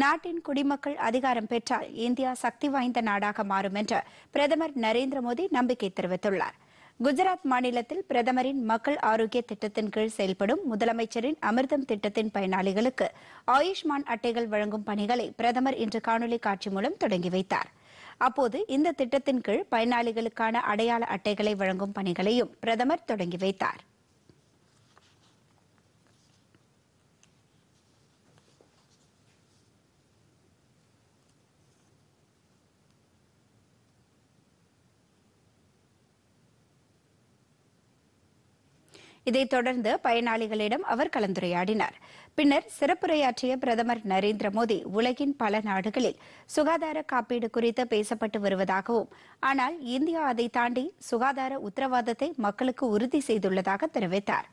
நாட்டின் குடிமக்கள் அதிகாரம் பெற்றால் இந்தியா சக்தி வாய்ந்த நாடாக மாறும் என்று பிரதமர் நரேந்திர மோடி நம்பிக்கை தெரிவித்துள்ளார் குஜராத் மாநிலத்தில் பிரதமரின் மக்கள் ஆரோக்கிய திட்டத்தின் கீழ் செயல்படும் முதலமைச்சரின் அமிர்தம் திட்டத்தின் பயனாளிகளுக்கு ஆயுஷ்மான் அட்டைகள் வழங்கும் பணிகளை பிரதமர் இன்று காணொலி காட்சி மூலம் தொடங்கி வைத்தார் அப்போது இந்த திட்டத்தின் கீழ் பயனாளிகளுக்கான அடையாள அட்டைகளை வழங்கும் பணிகளையும் பிரதமர் தொடங்கி வைத்தாா் இதைத் தொடர்ந்து பயனாளிகளிடம் அவர் கலந்துரையாடினார் பின்னர் சிறப்புரையாற்றிய பிரதமர் நரேந்திர மோடி உலகின் பல நாடுகளில் சுகாதார காப்பீடு குறித்து பேசப்பட்டு வருவதாகவும் ஆனால் இந்தியா அதை தாண்டி சுகாதார உத்தரவாதத்தை மக்களுக்கு உறுதி செய்துள்ளதாக தெரிவித்தார்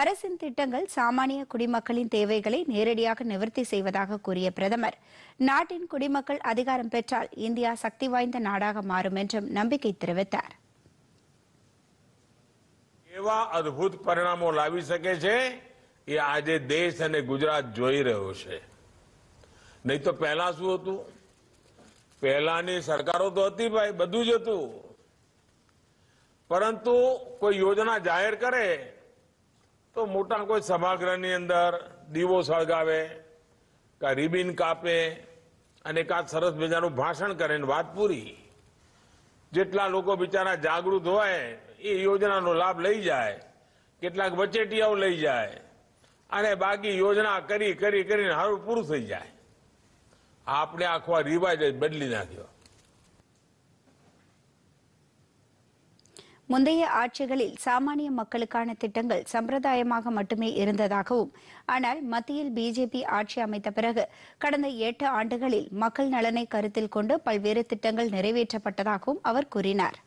அரசின் திட்டங்கள் சாமானிய குடிமக்களின் தேவைகளை நேரடியாக நிவர்த்தி செய்வதாக கூறிய பிரதமர் நாட்டின் குடிமக்கள் அதிகாரம் பெற்றால் இந்தியா சக்தி வாய்ந்த நாடாக மாறும் என்றும் நம்பிக்கை தெரிவித்தாா் એવા અદભુત પરિણામો લાવી શકે છે એ આજે દેશ અને ગુજરાત જોઈ રહ્યો છે નહીં તો પહેલા શું હતું પહેલાની સરકારો તો હતી ભાઈ બધું જ હતું પરંતુ કોઈ યોજના જાહેર કરે તો મોટા કોઈ સભાગૃહની અંદર દીવો સળગાવે કા રિબિન કાપે અને કા સરસ મજાનું ભાષણ કરે વાત પૂરી જેટલા લોકો બિચારા જાગૃત હોય એ लाभ લાભ जाए જાય बचेटिया વચેટિયાઓ લઈ અને બાકી યોજના કરી કરી કરીને હારું પૂરું થઈ જાય આપણે આખો રિવાજ જ બદલી નાખ્યો முந்தைய ஆட்சிகளில் சாமானிய மக்களுக்கான திட்டங்கள் சம்பிரதாயமாக மட்டுமே இருந்ததாகவும் ஆனால் மத்தியில் பிஜேபி ஆட்சி அமைத்த பிறகு கடந்த எட்டு ஆண்டுகளில் மக்கள் நலனை கருத்தில் கொண்டு பல்வேறு திட்டங்கள் நிறைவேற்றப்பட்டதாகவும் அவர் கூறினார்